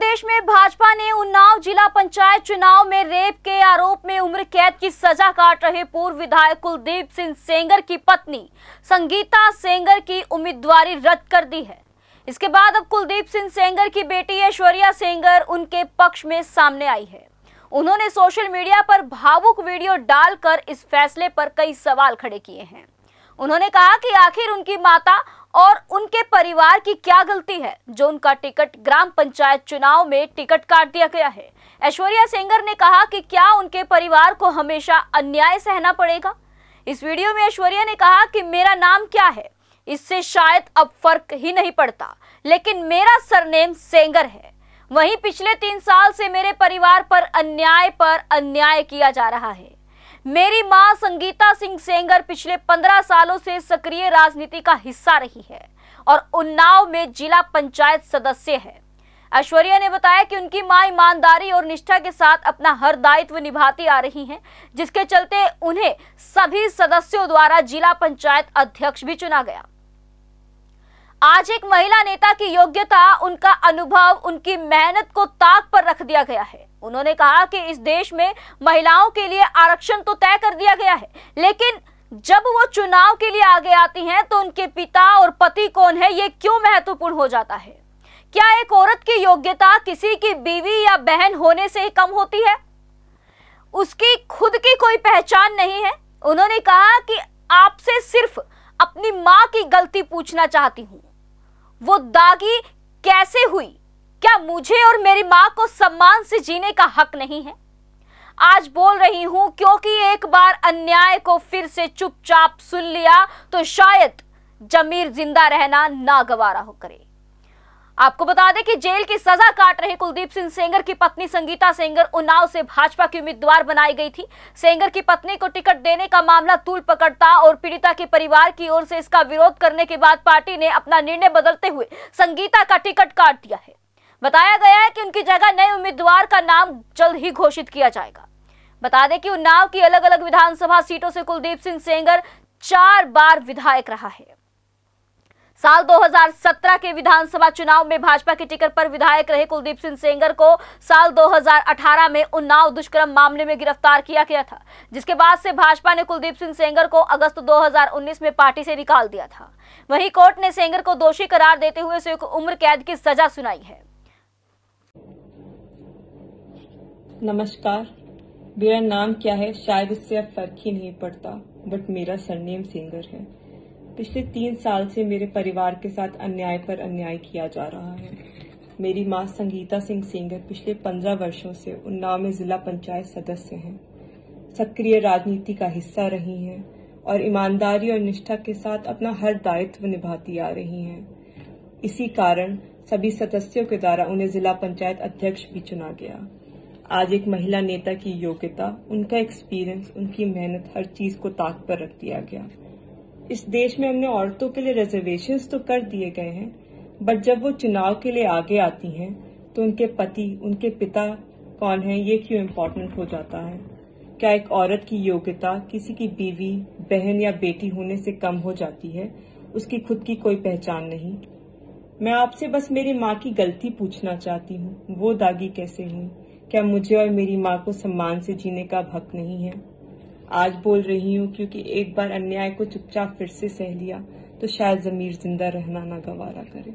प्रदेश में भाजपा ने उन्नाव जिला पंचायत चुनाव में रेप के आरोप में उम्र कैद की सजा काट रहे पूर्व विधायक कुलदीप सिंह सेंगर की पत्नी संगीता सेंगर की उम्मीदवारी रद्द कर दी है इसके बाद अब कुलदीप सिंह सेंगर की बेटी ऐश्वर्या सेंगर उनके पक्ष में सामने आई है उन्होंने सोशल मीडिया पर भावुक वीडियो डालकर इस फैसले पर कई सवाल खड़े किए हैं उन्होंने कहा कि आखिर उनकी माता और परिवार की क्या गलती है जो उनका टिकट ग्राम पंचायत चुनाव में टिकट काट दिया गया है ऐश्वर्या सेंगर ने कहा कि क्या उनके परिवार को हमेशा अन्याय सहना पड़ेगा इस वीडियो में ऐश्वर्या ने कहा कि मेरा नाम क्या है इससे शायद अब फर्क ही नहीं पड़ता लेकिन मेरा सरनेम सेंगर है वहीं पिछले तीन साल से मेरे परिवार पर अन्याय पर अन्याय किया जा रहा है मेरी मां संगीता सिंह सेंगर पिछले पंद्रह सालों से सक्रिय राजनीति का हिस्सा रही है और उन्नाव में जिला पंचायत सदस्य है ऐश्वर्या ने बताया कि उनकी मां ईमानदारी और निष्ठा के साथ अपना हर दायित्व निभाती आ रही हैं जिसके चलते उन्हें सभी सदस्यों द्वारा जिला पंचायत अध्यक्ष भी चुना गया आज एक महिला नेता की योग्यता उनका अनुभव उनकी मेहनत को ताक पर रख दिया गया है उन्होंने कहा कि इस देश में महिलाओं के लिए आरक्षण तो तय कर दिया गया है लेकिन जब वो चुनाव के लिए आगे आती हैं तो उनके पिता और पति कौन है ये क्यों महत्वपूर्ण हो जाता है क्या एक औरत की योग्यता किसी की बीवी या बहन होने से ही कम होती है उसकी खुद की कोई पहचान नहीं है उन्होंने कहा कि आपसे सिर्फ अपनी माँ की गलती पूछना चाहती हूं वो दागी कैसे हुई क्या मुझे और मेरी माँ को सम्मान से जीने का हक नहीं है आज बोल रही हूं क्योंकि एक बार अन्याय को फिर से चुपचाप सुन लिया तो शायद जमीर जिंदा रहना नागवारा हो करे आपको बता दें कि जेल की सजा काट रहे कुलदीप सिंह सेंगर की पत्नी संगीता सेंगर उन्नाव से भाजपा की उम्मीदवार बनाई गई थी सेंगर की पत्नी को टिकट देने का मामला तूल पकड़ता और पीड़िता के परिवार की ओर से इसका विरोध करने के बाद पार्टी ने अपना निर्णय बदलते हुए संगीता का टिकट काट दिया है बताया गया है कि उनकी जगह नए उम्मीदवार का नाम जल्द ही घोषित किया जाएगा बता दें कि उन्नाव की अलग अलग विधानसभा सीटों से कुलदीप सिंह सेंगर चार बार विधायक रहा है साल 2017 के विधानसभा चुनाव में भाजपा के टिकट पर विधायक रहे कुलदीप सिंह सेंगर को साल 2018 में उन्नाव दुष्कर्म मामले में गिरफ्तार किया गया था जिसके बाद से भाजपा ने कुलदीप सिंह सेंगर को अगस्त 2019 में पार्टी से निकाल दिया था वहीं कोर्ट ने सेंगर को दोषी करार देते हुए उसे उम्र कैद की सजा सुनाई है नमस्कार मेरा नाम क्या है शायद उससे अब फर्क ही नहीं पड़ता बट मेरा सरनेम सिंगर है पिछले तीन साल से मेरे परिवार के साथ अन्याय पर अन्याय किया जा रहा है मेरी माँ संगीता सिंह सिंगर पिछले पंद्रह वर्षों से उन्नाव में जिला पंचायत सदस्य हैं सक्रिय राजनीति का हिस्सा रही हैं और ईमानदारी और निष्ठा के साथ अपना हर दायित्व निभाती आ रही हैं इसी कारण सभी सदस्यों के द्वारा उन्हें जिला पंचायत अध्यक्ष भी चुना गया आज एक महिला नेता की योग्यता उनका एक्सपीरियंस उनकी मेहनत हर चीज को ताक पर रख दिया गया इस देश में हमने औरतों के लिए रिजर्वेशन तो कर दिए गए हैं बट जब वो चुनाव के लिए आगे आती हैं तो उनके पति उनके पिता कौन है ये क्यों इम्पोर्टेंट हो जाता है क्या एक औरत की योग्यता किसी की बीवी बहन या बेटी होने से कम हो जाती है उसकी खुद की कोई पहचान नहीं मैं आपसे बस मेरी माँ की गलती पूछना चाहती हूँ वो दागी कैसे हूँ क्या मुझे और मेरी माँ को सम्मान से जीने का हक नहीं है आज बोल रही हूँ क्योंकि एक बार अन्याय को चुपचाप फिर से सह लिया तो शायद जमीर जिंदा रहना ना गवारा करे